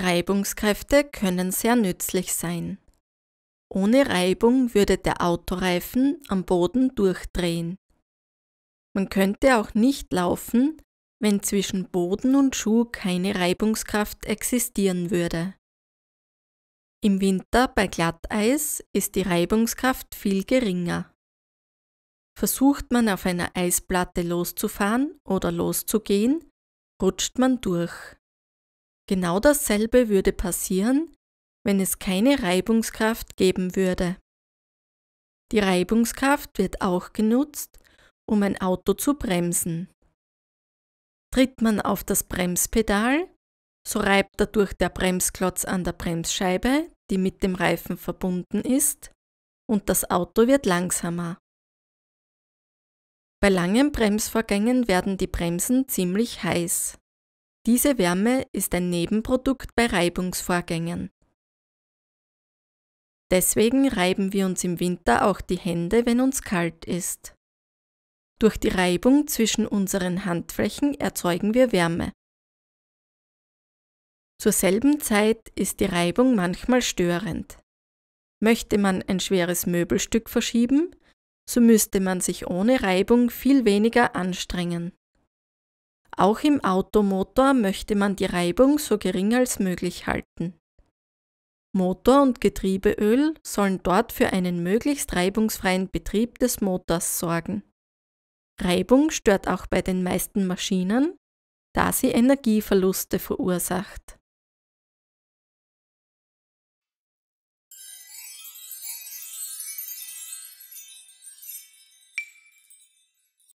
Reibungskräfte können sehr nützlich sein. Ohne Reibung würde der Autoreifen am Boden durchdrehen. Man könnte auch nicht laufen, wenn zwischen Boden und Schuh keine Reibungskraft existieren würde. Im Winter bei Glatteis ist die Reibungskraft viel geringer. Versucht man auf einer Eisplatte loszufahren oder loszugehen, rutscht man durch. Genau dasselbe würde passieren, wenn es keine Reibungskraft geben würde. Die Reibungskraft wird auch genutzt, um ein Auto zu bremsen. Tritt man auf das Bremspedal, so reibt dadurch der Bremsklotz an der Bremsscheibe, die mit dem Reifen verbunden ist, und das Auto wird langsamer. Bei langen Bremsvorgängen werden die Bremsen ziemlich heiß. Diese Wärme ist ein Nebenprodukt bei Reibungsvorgängen. Deswegen reiben wir uns im Winter auch die Hände, wenn uns kalt ist. Durch die Reibung zwischen unseren Handflächen erzeugen wir Wärme. Zur selben Zeit ist die Reibung manchmal störend. Möchte man ein schweres Möbelstück verschieben, so müsste man sich ohne Reibung viel weniger anstrengen. Auch im Automotor möchte man die Reibung so gering als möglich halten. Motor und Getriebeöl sollen dort für einen möglichst reibungsfreien Betrieb des Motors sorgen. Reibung stört auch bei den meisten Maschinen, da sie Energieverluste verursacht.